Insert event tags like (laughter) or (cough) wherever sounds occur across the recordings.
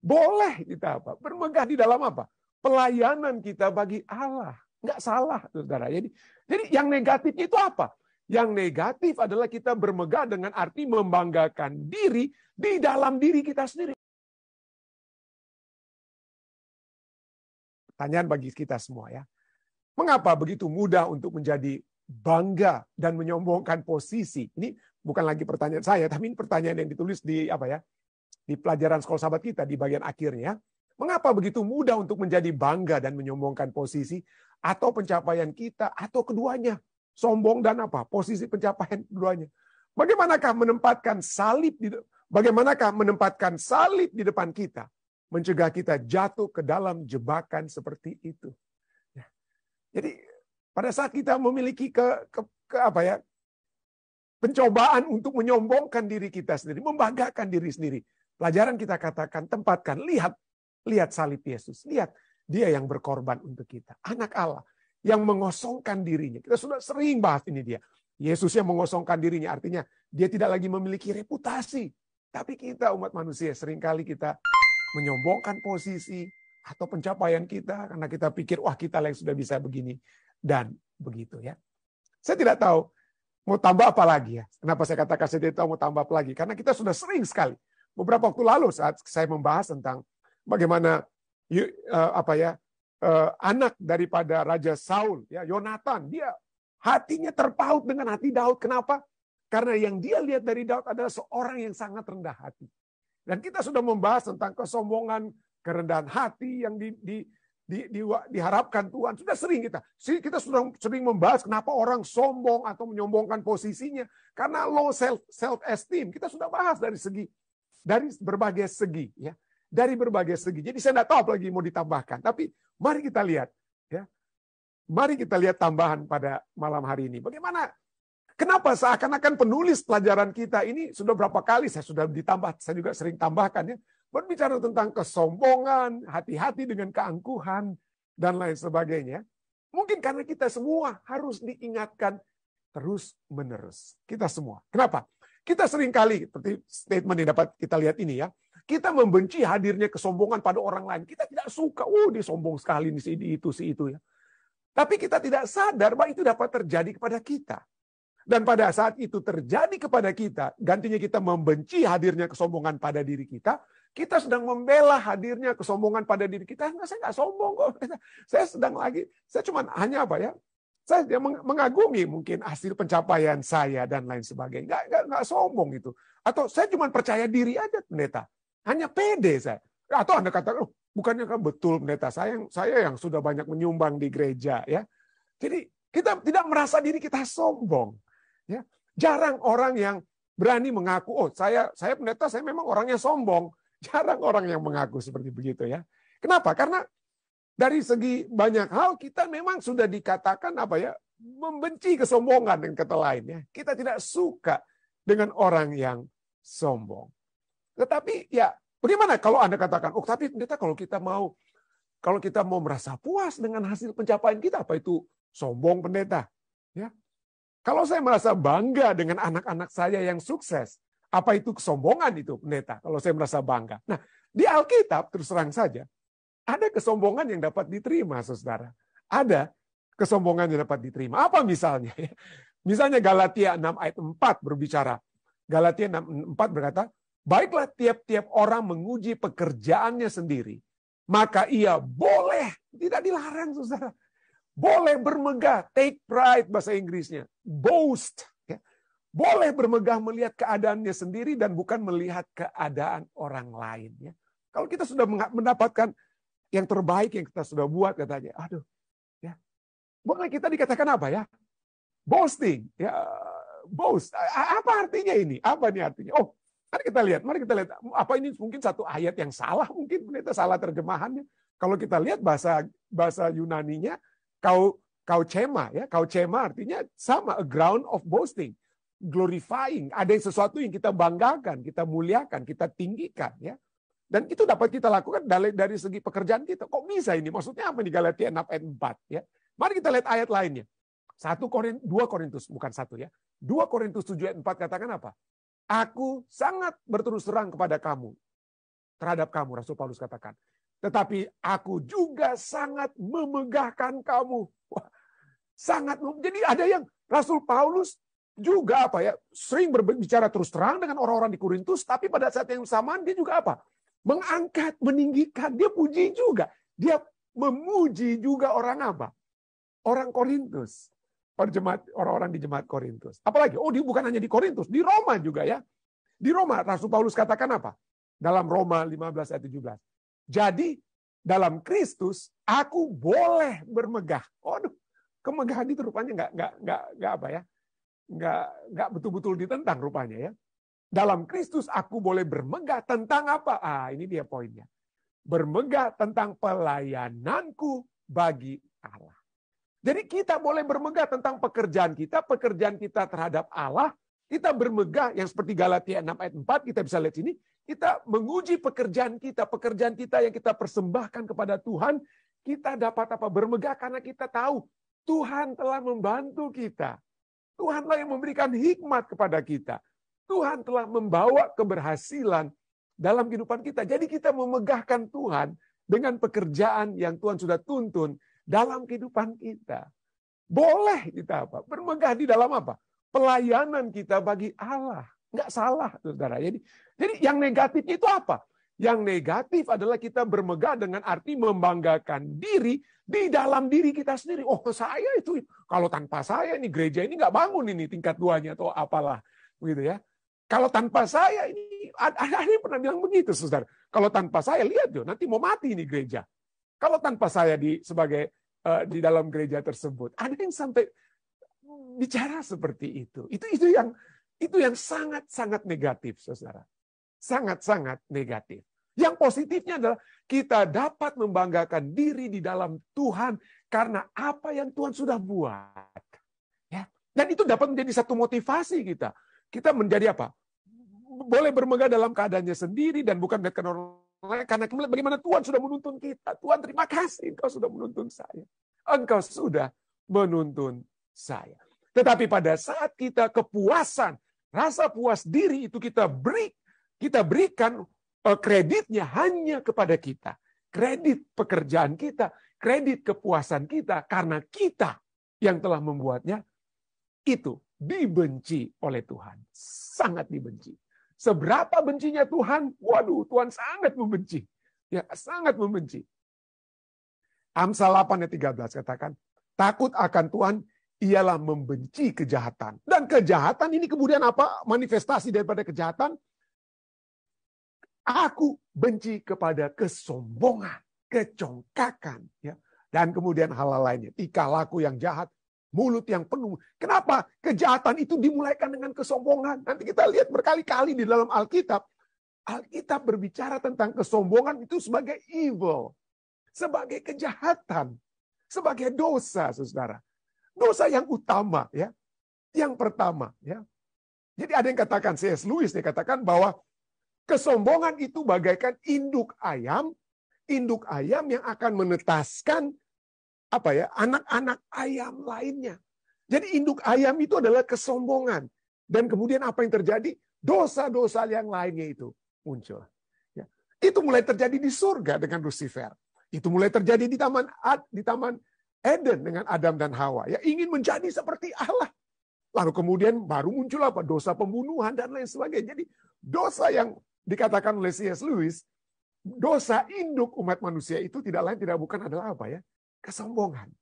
Boleh kita apa? Bermegah di dalam apa? Pelayanan kita bagi Allah. Nggak salah, saudara. Jadi, jadi yang negatif itu apa? Yang negatif adalah kita bermegah dengan arti membanggakan diri di dalam diri kita sendiri. Pertanyaan bagi kita semua ya. Mengapa begitu mudah untuk menjadi bangga dan menyombongkan posisi? Ini bukan lagi pertanyaan saya, tapi ini pertanyaan yang ditulis di apa ya? di pelajaran sekolah sahabat kita di bagian akhirnya. Mengapa begitu mudah untuk menjadi bangga dan menyombongkan posisi atau pencapaian kita atau keduanya? Sombong dan apa? Posisi pencapaian keduanya. Bagaimanakah menempatkan salib di bagaimanakah menempatkan salib di depan kita mencegah kita jatuh ke dalam jebakan seperti itu. Ya. Jadi pada saat kita memiliki ke, ke, ke apa ya pencobaan untuk menyombongkan diri kita sendiri, membanggakan diri sendiri, Pelajaran kita katakan tempatkan, lihat, lihat salib Yesus, lihat dia yang berkorban untuk kita, anak Allah yang mengosongkan dirinya. Kita sudah sering bahas ini dia. Yesus yang mengosongkan dirinya artinya dia tidak lagi memiliki reputasi. Tapi kita umat manusia seringkali kita menyombongkan posisi atau pencapaian kita karena kita pikir wah kita yang sudah bisa begini dan begitu ya. Saya tidak tahu mau tambah apa lagi ya. Kenapa saya katakan saya tidak tahu mau tambah apa lagi? Karena kita sudah sering sekali beberapa waktu lalu saat saya membahas tentang bagaimana uh, apa ya uh, anak daripada Raja Saul ya Yonatan dia hatinya terpaut dengan hati Daud kenapa karena yang dia lihat dari Daud adalah seorang yang sangat rendah hati dan kita sudah membahas tentang kesombongan kerendahan hati yang di, di, di, di, diharapkan Tuhan sudah sering kita kita sudah sering membahas kenapa orang sombong atau menyombongkan posisinya karena low self self esteem kita sudah bahas dari segi dari berbagai segi ya dari berbagai segi jadi saya tidak tahu apa lagi mau ditambahkan tapi mari kita lihat ya mari kita lihat tambahan pada malam hari ini bagaimana kenapa seakan-akan penulis pelajaran kita ini sudah berapa kali saya sudah ditambah saya juga sering tambahkan ya berbicara tentang kesombongan hati-hati dengan keangkuhan dan lain sebagainya mungkin karena kita semua harus diingatkan terus menerus kita semua kenapa kita sering kali, seperti statement yang dapat kita lihat ini ya, kita membenci hadirnya kesombongan pada orang lain. Kita tidak suka, oh dia sombong sekali ini si itu, si itu ya. Tapi kita tidak sadar bahwa itu dapat terjadi kepada kita. Dan pada saat itu terjadi kepada kita, gantinya kita membenci hadirnya kesombongan pada diri kita, kita sedang membela hadirnya kesombongan pada diri kita. Ah, enggak, saya nggak sombong kok. (laughs) Saya sedang lagi, saya cuma hanya apa ya, saya mengagumi mungkin hasil pencapaian saya dan lain sebagainya. Nggak, nggak, nggak sombong itu. Atau saya cuma percaya diri aja, pendeta. Hanya pede saya. Atau Anda katakan, oh, bukannya kan betul pendeta saya yang saya yang sudah banyak menyumbang di gereja ya jadi kita tidak merasa diri kita sombong ya jarang orang yang berani mengaku oh saya saya pendeta saya memang orangnya sombong (laughs) jarang orang yang mengaku seperti begitu ya kenapa karena dari segi banyak hal kita memang sudah dikatakan apa ya membenci kesombongan dan kata lainnya. Kita tidak suka dengan orang yang sombong. Tetapi ya bagaimana kalau Anda katakan, oh tapi pendeta kalau kita mau kalau kita mau merasa puas dengan hasil pencapaian kita, apa itu sombong pendeta? Ya. Kalau saya merasa bangga dengan anak-anak saya yang sukses, apa itu kesombongan itu pendeta? Kalau saya merasa bangga. Nah, di Alkitab terus terang saja, ada kesombongan yang dapat diterima, saudara. Ada kesombongan yang dapat diterima. Apa misalnya? (laughs) Misalnya Galatia 6 ayat 4 berbicara. Galatia 6 ayat 4 berkata, Baiklah tiap-tiap orang menguji pekerjaannya sendiri. Maka ia boleh, tidak dilarang saudara. Boleh bermegah, take pride bahasa Inggrisnya. Boast. Ya. Boleh bermegah melihat keadaannya sendiri dan bukan melihat keadaan orang lain. Ya. Kalau kita sudah mendapatkan yang terbaik yang kita sudah buat katanya. Aduh, ya. Boleh kita dikatakan apa ya? Boasting, ya boast. Apa artinya ini? Apa nih artinya? Oh, mari kita lihat, mari kita lihat. Apa ini mungkin satu ayat yang salah mungkin pendeta salah terjemahannya. Kalau kita lihat bahasa bahasa Yunaninya, kau kau cema ya, kau cema artinya sama a ground of boasting glorifying, ada yang sesuatu yang kita banggakan, kita muliakan, kita tinggikan ya. Dan itu dapat kita lakukan dari, dari segi pekerjaan kita. Kok bisa ini? Maksudnya apa nih Galatia 6 ayat 4? Ya. Mari kita lihat ayat lainnya. 1 Korin, 2 Korintus, bukan satu ya. 2 Korintus 7 ayat 4 katakan apa? Aku sangat berterus terang kepada kamu. Terhadap kamu, Rasul Paulus katakan. Tetapi aku juga sangat memegahkan kamu. Wah, sangat jadi ada yang Rasul Paulus juga apa ya sering berbicara terus terang dengan orang-orang di Korintus tapi pada saat yang sama dia juga apa Mengangkat, meninggikan. Dia puji juga. Dia memuji juga orang apa? Orang Korintus. Orang-orang di jemaat Korintus. Apalagi, oh dia bukan hanya di Korintus. Di Roma juga ya. Di Roma, Rasul Paulus katakan apa? Dalam Roma 15 ayat 17. Jadi, dalam Kristus, aku boleh bermegah. Aduh, kemegahan itu rupanya nggak nggak nggak nggak apa ya nggak nggak betul-betul ditentang rupanya ya dalam Kristus aku boleh bermegah tentang apa? Ah, ini dia poinnya. Bermegah tentang pelayananku bagi Allah. Jadi kita boleh bermegah tentang pekerjaan kita, pekerjaan kita terhadap Allah, kita bermegah yang seperti Galatia 6 ayat 4 kita bisa lihat sini, kita menguji pekerjaan kita, pekerjaan kita yang kita persembahkan kepada Tuhan, kita dapat apa? Bermegah karena kita tahu Tuhan telah membantu kita. Tuhanlah yang memberikan hikmat kepada kita. Tuhan telah membawa keberhasilan dalam kehidupan kita. Jadi kita memegahkan Tuhan dengan pekerjaan yang Tuhan sudah tuntun dalam kehidupan kita. Boleh kita apa? Bermegah di dalam apa? Pelayanan kita bagi Allah. Nggak salah, saudara. Jadi, jadi yang negatif itu apa? Yang negatif adalah kita bermegah dengan arti membanggakan diri di dalam diri kita sendiri. Oh, saya itu kalau tanpa saya ini gereja ini nggak bangun ini tingkat duanya atau apalah, gitu ya. Kalau tanpa saya ini ada, yang pernah bilang begitu, saudara. Kalau tanpa saya lihat yo, nanti mau mati ini gereja. Kalau tanpa saya di sebagai uh, di dalam gereja tersebut, ada yang sampai bicara seperti itu. Itu itu yang itu yang sangat sangat negatif, saudara. Sangat sangat negatif. Yang positifnya adalah kita dapat membanggakan diri di dalam Tuhan karena apa yang Tuhan sudah buat. Ya. Dan itu dapat menjadi satu motivasi kita kita menjadi apa? Boleh bermegah dalam keadaannya sendiri dan bukan melihatkan orang lain. Karena melihat bagaimana Tuhan sudah menuntun kita. Tuhan terima kasih engkau sudah menuntun saya. Engkau sudah menuntun saya. Tetapi pada saat kita kepuasan, rasa puas diri itu kita beri, kita berikan eh, kreditnya hanya kepada kita. Kredit pekerjaan kita, kredit kepuasan kita karena kita yang telah membuatnya itu dibenci oleh Tuhan. Sangat dibenci. Seberapa bencinya Tuhan? Waduh, Tuhan sangat membenci. Ya, sangat membenci. Amsal 8 ayat 13 katakan, takut akan Tuhan ialah membenci kejahatan. Dan kejahatan ini kemudian apa? Manifestasi daripada kejahatan. Aku benci kepada kesombongan, kecongkakan. Ya. Dan kemudian hal, -hal lainnya. Tika laku yang jahat, Mulut yang penuh. Kenapa? Kejahatan itu dimulaikan dengan kesombongan. Nanti kita lihat berkali-kali di dalam Alkitab. Alkitab berbicara tentang kesombongan itu sebagai evil. Sebagai kejahatan. Sebagai dosa, saudara. Dosa yang utama. ya Yang pertama. ya Jadi ada yang katakan, C.S. Lewis dia katakan bahwa kesombongan itu bagaikan induk ayam. Induk ayam yang akan menetaskan apa ya anak-anak ayam lainnya. Jadi induk ayam itu adalah kesombongan dan kemudian apa yang terjadi dosa-dosa yang lainnya itu muncul. Ya. Itu mulai terjadi di surga dengan Lucifer. Itu mulai terjadi di taman Ad, di taman Eden dengan Adam dan Hawa. Ya ingin menjadi seperti Allah. Lalu kemudian baru muncul apa? Dosa pembunuhan dan lain sebagainya. Jadi dosa yang dikatakan oleh C.S. Lewis, dosa induk umat manusia itu tidak lain tidak bukan adalah apa ya? kesombongan.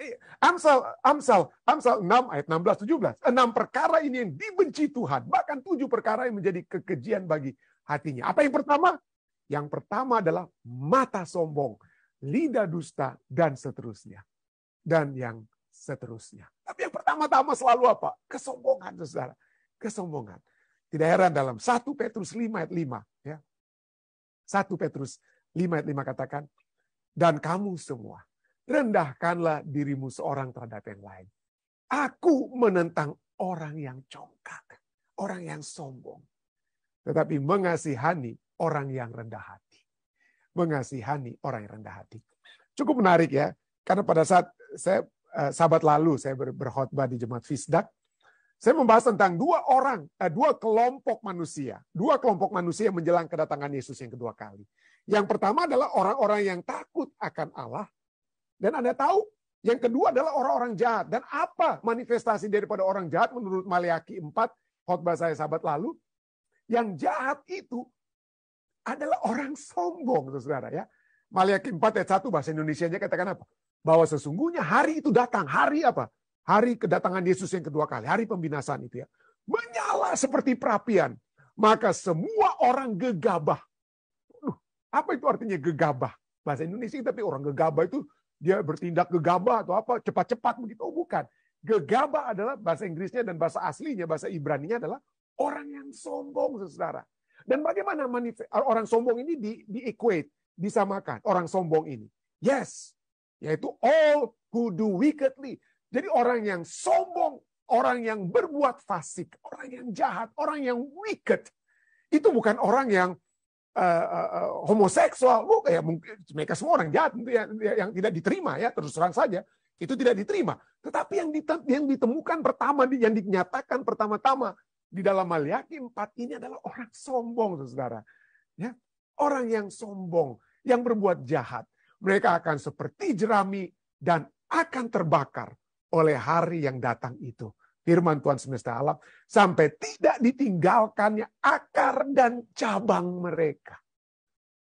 Eh, Amsal, Amsal, Amsal 6 ayat 16 17. Enam perkara ini yang dibenci Tuhan, bahkan tujuh perkara yang menjadi kekejian bagi hatinya. Apa yang pertama? Yang pertama adalah mata sombong, lidah dusta dan seterusnya. Dan yang seterusnya. Tapi yang pertama-tama selalu apa? Kesombongan, Saudara. Kesombongan. Tidak heran dalam 1 Petrus 5 ayat 5, ya. 1 Petrus 5 ayat 5 katakan, dan kamu semua rendahkanlah dirimu seorang terhadap yang lain. Aku menentang orang yang congkak, orang yang sombong. Tetapi mengasihani orang yang rendah hati. Mengasihani orang yang rendah hati. Cukup menarik ya, karena pada saat saya eh, sahabat lalu saya ber, berkhotbah di jemaat Fisdak, saya membahas tentang dua orang, eh, dua kelompok manusia, dua kelompok manusia menjelang kedatangan Yesus yang kedua kali. Yang pertama adalah orang-orang yang takut akan Allah dan Anda tahu, yang kedua adalah orang-orang jahat. Dan apa manifestasi daripada orang jahat menurut Maliaki 4, khotbah saya sahabat lalu? Yang jahat itu adalah orang sombong, saudara ya. Maliaki 4 ayat 1 bahasa Indonesia-nya katakan apa? Bahwa sesungguhnya hari itu datang, hari apa? Hari kedatangan Yesus yang kedua kali, hari pembinasan itu ya. Menyala seperti perapian, maka semua orang gegabah. Aduh, apa itu artinya gegabah? Bahasa Indonesia tapi orang gegabah itu dia bertindak gegabah atau apa cepat-cepat begitu oh bukan gegabah adalah bahasa Inggrisnya dan bahasa aslinya bahasa Ibrani-nya adalah orang yang sombong saudara dan bagaimana orang sombong ini di, di equate disamakan orang sombong ini yes yaitu all who do wickedly jadi orang yang sombong orang yang berbuat fasik orang yang jahat orang yang wicked itu bukan orang yang uh, homoseksual, bukan oh, ya mungkin mereka semua orang jahat yang tidak diterima ya terus terang saja itu tidak diterima. Tetapi yang ditemukan pertama yang dinyatakan pertama-tama di dalam Maliaki 4 ini adalah orang sombong, saudara. Ya, orang yang sombong, yang berbuat jahat. Mereka akan seperti jerami dan akan terbakar oleh hari yang datang itu firman Tuhan semesta alam sampai tidak ditinggalkannya akar dan cabang mereka.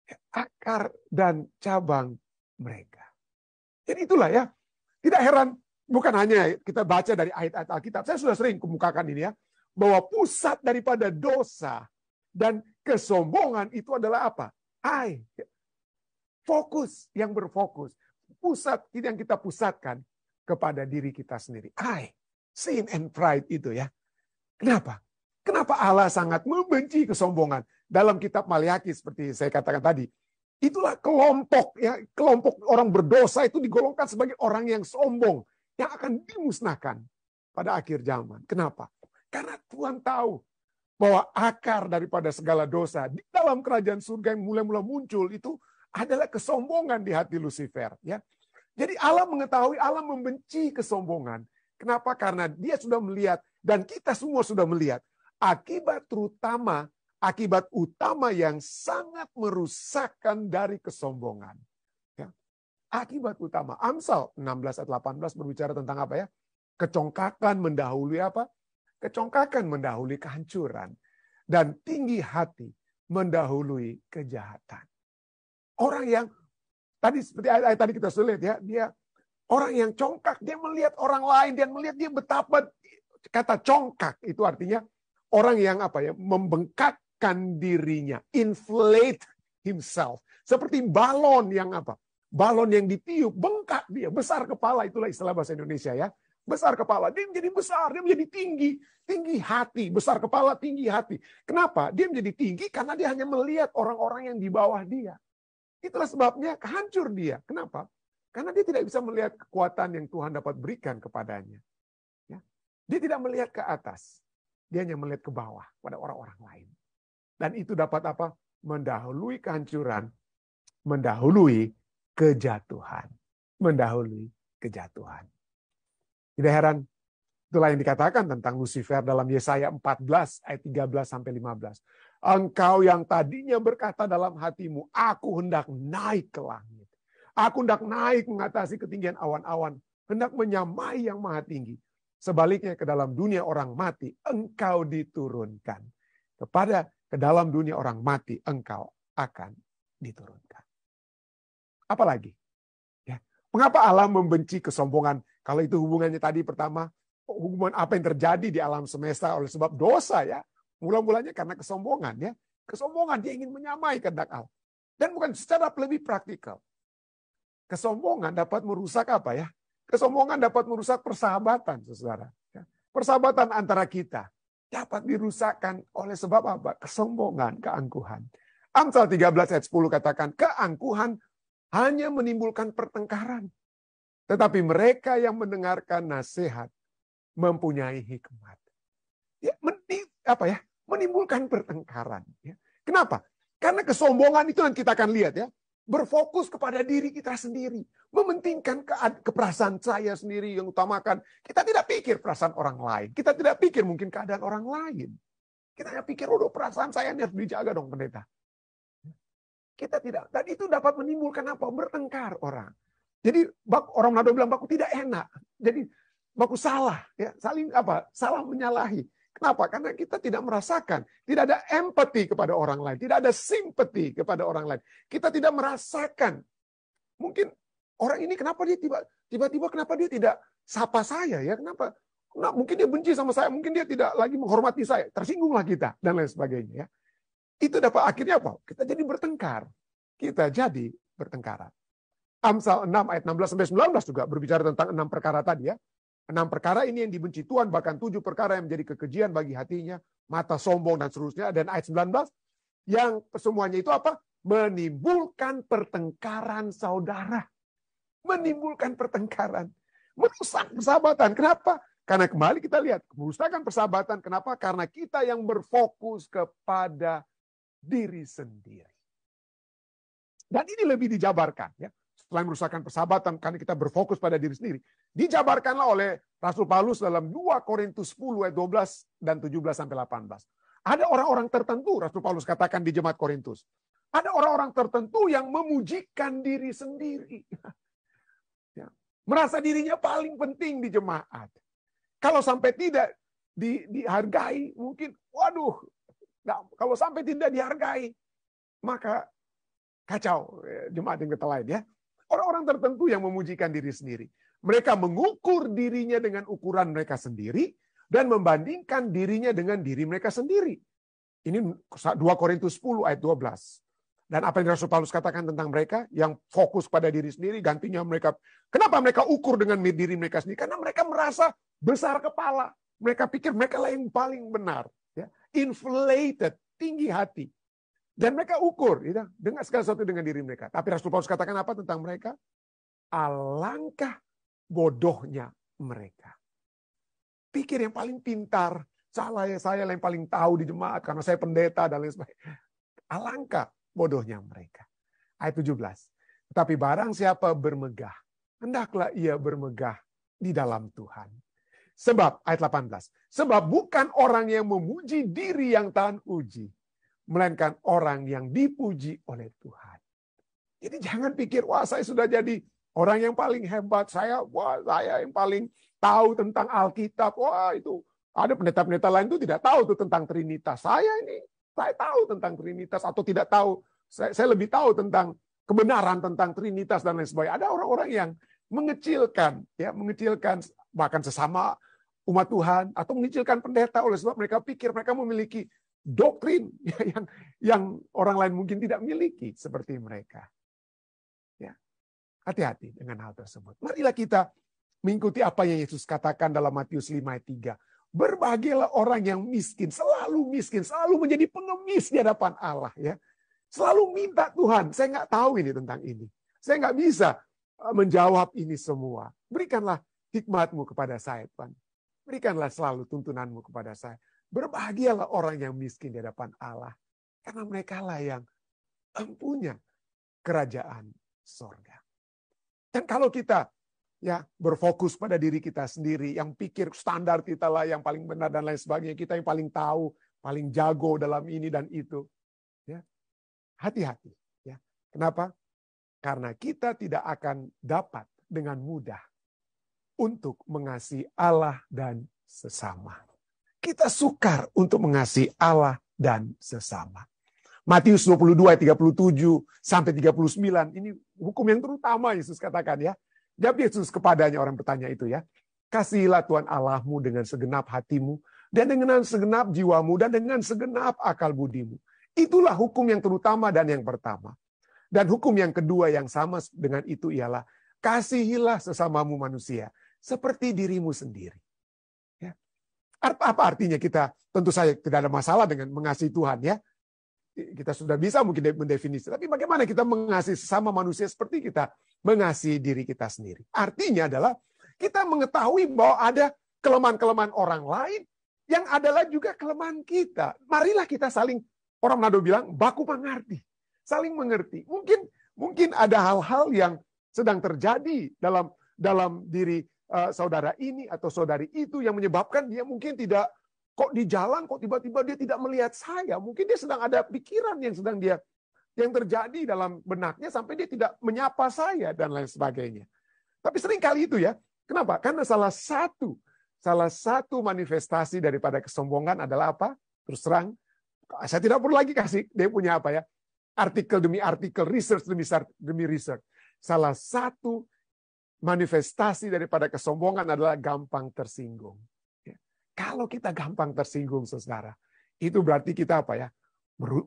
Ya, akar dan cabang mereka. Jadi itulah ya. Tidak heran bukan hanya kita baca dari ayat-ayat Alkitab. Saya sudah sering kemukakan ini ya bahwa pusat daripada dosa dan kesombongan itu adalah apa? Ai. Ya. Fokus yang berfokus. Pusat ini yang kita pusatkan kepada diri kita sendiri. Ai Sin and pride itu ya. Kenapa? Kenapa Allah sangat membenci kesombongan? Dalam kitab Maliaki seperti saya katakan tadi, itulah kelompok ya, kelompok orang berdosa itu digolongkan sebagai orang yang sombong yang akan dimusnahkan pada akhir zaman. Kenapa? Karena Tuhan tahu bahwa akar daripada segala dosa di dalam kerajaan surga yang mulai-mula muncul itu adalah kesombongan di hati Lucifer ya. Jadi Allah mengetahui Allah membenci kesombongan Kenapa? Karena dia sudah melihat dan kita semua sudah melihat akibat terutama akibat utama yang sangat merusakkan dari kesombongan. Ya. Akibat utama. Amsal 16 ayat 18 berbicara tentang apa ya? Kecongkakan mendahului apa? Kecongkakan mendahului kehancuran. Dan tinggi hati mendahului kejahatan. Orang yang tadi seperti ayat, ayat tadi kita sulit ya, dia Orang yang congkak, dia melihat orang lain dia melihat dia betapa kata congkak itu artinya orang yang apa ya membengkakkan dirinya, inflate himself. Seperti balon yang apa? Balon yang ditiup, bengkak dia, besar kepala itulah istilah bahasa Indonesia ya. Besar kepala, dia menjadi besar, dia menjadi tinggi, tinggi hati, besar kepala, tinggi hati. Kenapa? Dia menjadi tinggi karena dia hanya melihat orang-orang yang di bawah dia. Itulah sebabnya kehancur dia. Kenapa? Karena dia tidak bisa melihat kekuatan yang Tuhan dapat berikan kepadanya. Ya. Dia tidak melihat ke atas. Dia hanya melihat ke bawah pada orang-orang lain. Dan itu dapat apa? Mendahului kehancuran. Mendahului kejatuhan. Mendahului kejatuhan. Tidak heran, itulah yang dikatakan tentang Lucifer dalam Yesaya 14 ayat 13 sampai 15. Engkau yang tadinya berkata dalam hatimu, aku hendak naik ke langit Aku hendak naik mengatasi ketinggian awan-awan. Hendak menyamai yang maha tinggi. Sebaliknya ke dalam dunia orang mati, engkau diturunkan. Kepada ke dalam dunia orang mati, engkau akan diturunkan. Apalagi? Ya. Mengapa Allah membenci kesombongan? Kalau itu hubungannya tadi pertama, hubungan apa yang terjadi di alam semesta oleh sebab dosa ya. Mula-mulanya karena kesombongan ya. Kesombongan dia ingin menyamai kehendak Allah. Dan bukan secara lebih praktikal. Kesombongan dapat merusak apa ya? Kesombongan dapat merusak persahabatan, saudara. Ya. Persahabatan antara kita dapat dirusakkan oleh sebab apa? Kesombongan, keangkuhan. Amsal 13 ayat 10 katakan, keangkuhan hanya menimbulkan pertengkaran. Tetapi mereka yang mendengarkan nasihat mempunyai hikmat. Ya, meni, apa ya? Menimbulkan pertengkaran. Ya. Kenapa? Karena kesombongan itu yang kita akan lihat ya berfokus kepada diri kita sendiri, mementingkan ke keperasaan saya sendiri yang utamakan. Kita tidak pikir perasaan orang lain, kita tidak pikir mungkin keadaan orang lain. Kita hanya pikir, oh perasaan saya ini harus dijaga dong pendeta. Kita tidak, dan itu dapat menimbulkan apa? Bertengkar orang. Jadi orang nado bilang baku tidak enak. Jadi baku salah, ya saling apa? Salah menyalahi. Kenapa? Karena kita tidak merasakan, tidak ada empati kepada orang lain, tidak ada simpati kepada orang lain. Kita tidak merasakan. Mungkin orang ini kenapa dia tiba tiba-tiba kenapa dia tidak sapa saya ya? Kenapa? Nah, mungkin dia benci sama saya, mungkin dia tidak lagi menghormati saya. Tersinggunglah kita dan lain sebagainya ya. Itu dapat akhirnya apa? Kita jadi bertengkar. Kita jadi bertengkaran. Amsal 6 ayat 16 19 juga berbicara tentang enam perkara tadi ya. Enam perkara ini yang dibenci Tuhan, bahkan tujuh perkara yang menjadi kekejian bagi hatinya, mata sombong dan seterusnya. Dan ayat 19, yang semuanya itu apa? Menimbulkan pertengkaran saudara. Menimbulkan pertengkaran. Merusak persahabatan. Kenapa? Karena kembali kita lihat, merusakkan persahabatan. Kenapa? Karena kita yang berfokus kepada diri sendiri. Dan ini lebih dijabarkan. ya selain merusakkan persahabatan karena kita berfokus pada diri sendiri. Dijabarkanlah oleh Rasul Paulus dalam 2 Korintus 10 ayat 12 dan 17 sampai 18. Ada orang-orang tertentu Rasul Paulus katakan di jemaat Korintus. Ada orang-orang tertentu yang memujikan diri sendiri. (laughs) Ya. Merasa dirinya paling penting di jemaat. Kalau sampai tidak di, dihargai, mungkin waduh, nah, kalau sampai tidak dihargai, maka kacau ya, jemaat yang kita lain ya. Orang-orang tertentu yang memujikan diri sendiri. Mereka mengukur dirinya dengan ukuran mereka sendiri dan membandingkan dirinya dengan diri mereka sendiri. Ini 2 Korintus 10 ayat 12. Dan apa yang Rasul Paulus katakan tentang mereka yang fokus pada diri sendiri, gantinya mereka. Kenapa mereka ukur dengan diri mereka sendiri? Karena mereka merasa besar kepala. Mereka pikir mereka lah yang paling benar. Ya. Inflated, tinggi hati. Dan mereka ukur ya, kan? dengan segala sesuatu dengan diri mereka. Tapi Rasul Paulus katakan apa tentang mereka? Alangkah bodohnya mereka. Pikir yang paling pintar, salah ya saya yang paling tahu di jemaat karena saya pendeta dan lain sebagainya. Alangkah bodohnya mereka. Ayat 17. Tetapi barang siapa bermegah, hendaklah ia bermegah di dalam Tuhan. Sebab, ayat 18. Sebab bukan orang yang memuji diri yang tahan uji melainkan orang yang dipuji oleh Tuhan. Jadi jangan pikir wah saya sudah jadi orang yang paling hebat, saya wah saya yang paling tahu tentang Alkitab. Wah itu ada pendeta-pendeta lain itu tidak tahu tuh tentang Trinitas. Saya ini saya tahu tentang Trinitas atau tidak tahu. Saya, saya lebih tahu tentang kebenaran tentang Trinitas dan lain sebagainya. Ada orang-orang yang mengecilkan ya mengecilkan bahkan sesama umat Tuhan atau mengecilkan pendeta oleh sebab mereka pikir mereka memiliki doktrin (laughs) ya, yang yang orang lain mungkin tidak miliki seperti mereka. Ya. Hati-hati dengan hal tersebut. Marilah kita mengikuti apa yang Yesus katakan dalam Matius 5 ayat 3. Berbahagialah orang yang miskin, selalu miskin, selalu menjadi pengemis di hadapan Allah ya. Selalu minta Tuhan, saya nggak tahu ini tentang ini. Saya nggak bisa eh, menjawab ini semua. Berikanlah hikmatmu kepada saya Tuhan. Berikanlah selalu tuntunanmu kepada saya. Berbahagialah orang yang miskin di hadapan Allah. Karena mereka lah yang empunya kerajaan sorga. Dan kalau kita ya berfokus pada diri kita sendiri, yang pikir standar kita lah yang paling benar dan lain sebagainya, kita yang paling tahu, paling jago dalam ini dan itu. Ya. Hati-hati. Ya. Kenapa? Karena kita tidak akan dapat dengan mudah untuk mengasihi Allah dan sesama kita sukar untuk mengasihi Allah dan sesama. Matius 22 37 sampai 39 ini hukum yang terutama Yesus katakan ya. Jawab Yesus kepadanya orang bertanya itu ya. Kasihilah Tuhan Allahmu dengan segenap hatimu dan dengan segenap jiwamu dan dengan segenap akal budimu. Itulah hukum yang terutama dan yang pertama. Dan hukum yang kedua yang sama dengan itu ialah kasihilah sesamamu manusia seperti dirimu sendiri. Apa artinya kita? Tentu saja tidak ada masalah dengan mengasihi Tuhan ya. Kita sudah bisa mungkin mendefinisi. Tapi bagaimana kita mengasihi sesama manusia seperti kita mengasihi diri kita sendiri? Artinya adalah kita mengetahui bahwa ada kelemahan-kelemahan orang lain yang adalah juga kelemahan kita. Marilah kita saling orang Manado bilang baku mengerti, saling mengerti. Mungkin mungkin ada hal-hal yang sedang terjadi dalam dalam diri Eh, saudara ini atau saudari itu yang menyebabkan dia mungkin tidak kok di jalan kok tiba-tiba dia tidak melihat saya. Mungkin dia sedang ada pikiran yang sedang dia yang terjadi dalam benaknya sampai dia tidak menyapa saya dan lain sebagainya. Tapi sering kali itu ya. Kenapa? Karena salah satu salah satu manifestasi daripada kesombongan adalah apa? Terus terang, saya tidak perlu lagi kasih dia punya apa ya? Artikel demi artikel, research demi demi research. Salah satu manifestasi daripada kesombongan adalah gampang tersinggung. Ya. Kalau kita gampang tersinggung, saudara, itu berarti kita apa ya?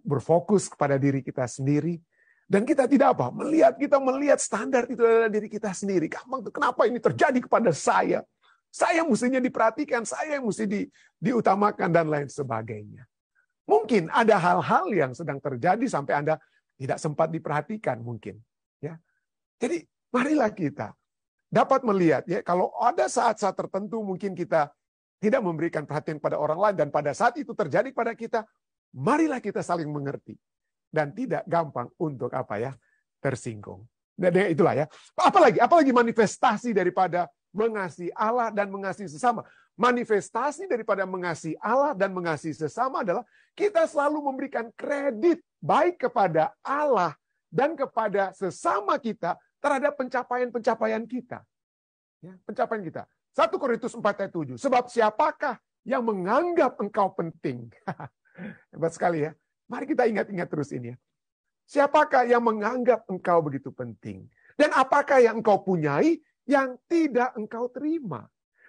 Berfokus kepada diri kita sendiri, dan kita tidak apa melihat kita melihat standar itu adalah diri kita sendiri. Gampang kenapa ini terjadi kepada saya? Saya mestinya diperhatikan, saya yang mesti di, diutamakan dan lain sebagainya. Mungkin ada hal-hal yang sedang terjadi sampai Anda tidak sempat diperhatikan mungkin, ya. Jadi marilah kita dapat melihat ya kalau ada saat-saat tertentu mungkin kita tidak memberikan perhatian pada orang lain dan pada saat itu terjadi pada kita, marilah kita saling mengerti dan tidak gampang untuk apa ya tersinggung. dengan itulah ya. Apalagi apalagi manifestasi daripada mengasihi Allah dan mengasihi sesama. Manifestasi daripada mengasihi Allah dan mengasihi sesama adalah kita selalu memberikan kredit baik kepada Allah dan kepada sesama kita terhadap pencapaian-pencapaian kita. Ya, pencapaian kita. 1 Korintus 4 ayat 7. Sebab siapakah yang menganggap engkau penting? (laughs) Hebat sekali ya. Mari kita ingat-ingat terus ini ya. Siapakah yang menganggap engkau begitu penting? Dan apakah yang engkau punyai yang tidak engkau terima?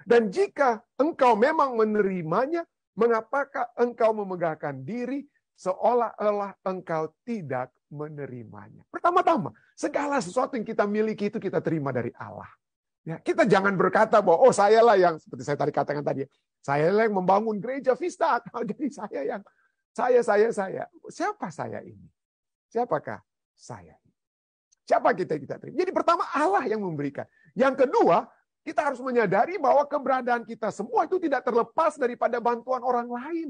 Dan jika engkau memang menerimanya, mengapakah engkau memegahkan diri seolah-olah engkau tidak menerimanya. Pertama-tama, segala sesuatu yang kita miliki itu kita terima dari Allah. Ya, kita jangan berkata bahwa oh sayalah yang seperti saya tadi katakan tadi, ya. saya yang membangun gereja Vista, (laughs) jadi saya yang saya saya saya. Siapa saya ini? Siapakah saya? Siapa kita kita terima? Jadi pertama Allah yang memberikan. Yang kedua, kita harus menyadari bahwa keberadaan kita semua itu tidak terlepas daripada bantuan orang lain.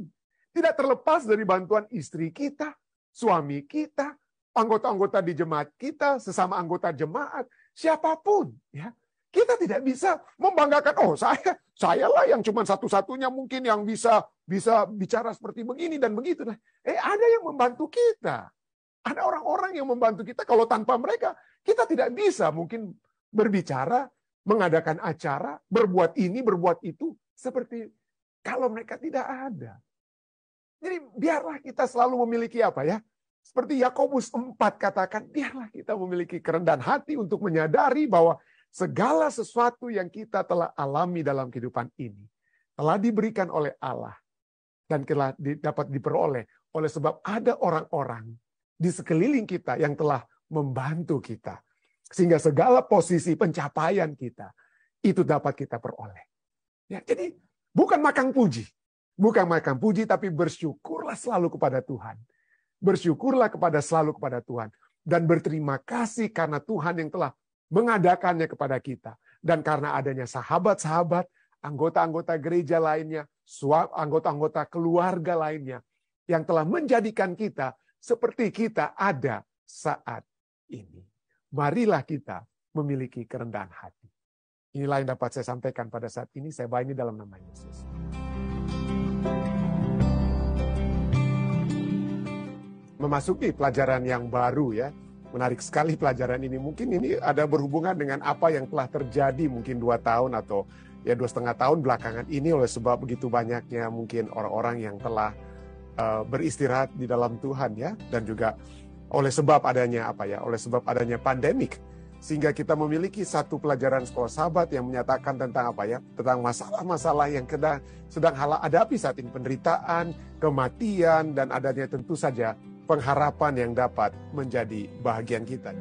Tidak terlepas dari bantuan istri kita, suami kita, anggota-anggota di jemaat kita, sesama anggota jemaat, siapapun. Ya, kita tidak bisa membanggakan. Oh, saya, saya lah yang cuma satu-satunya mungkin yang bisa bisa bicara seperti begini dan begitu. Nah, eh, ada yang membantu kita. Ada orang-orang yang membantu kita. Kalau tanpa mereka, kita tidak bisa mungkin berbicara, mengadakan acara, berbuat ini, berbuat itu. Seperti kalau mereka tidak ada. Jadi biarlah kita selalu memiliki apa ya? Seperti Yakobus 4 katakan, biarlah kita memiliki kerendahan hati untuk menyadari bahwa segala sesuatu yang kita telah alami dalam kehidupan ini telah diberikan oleh Allah dan telah dapat diperoleh oleh sebab ada orang-orang di sekeliling kita yang telah membantu kita sehingga segala posisi pencapaian kita itu dapat kita peroleh. Ya, jadi bukan makang puji, Bukan mereka puji, tapi bersyukurlah selalu kepada Tuhan. Bersyukurlah kepada selalu kepada Tuhan. Dan berterima kasih karena Tuhan yang telah mengadakannya kepada kita. Dan karena adanya sahabat-sahabat, anggota-anggota gereja lainnya, anggota-anggota keluarga lainnya, yang telah menjadikan kita seperti kita ada saat ini. Marilah kita memiliki kerendahan hati. Inilah yang dapat saya sampaikan pada saat ini. Saya ini dalam nama Yesus. Memasuki pelajaran yang baru ya, menarik sekali pelajaran ini. Mungkin ini ada berhubungan dengan apa yang telah terjadi mungkin dua tahun atau ya dua setengah tahun belakangan ini oleh sebab begitu banyaknya mungkin orang-orang yang telah uh, beristirahat di dalam Tuhan ya dan juga oleh sebab adanya apa ya oleh sebab adanya pandemik sehingga kita memiliki satu pelajaran sekolah sahabat yang menyatakan tentang apa ya tentang masalah-masalah yang sedang sedang hala hadapi saat ini penderitaan kematian dan adanya tentu saja pengharapan yang dapat menjadi bahagian kita.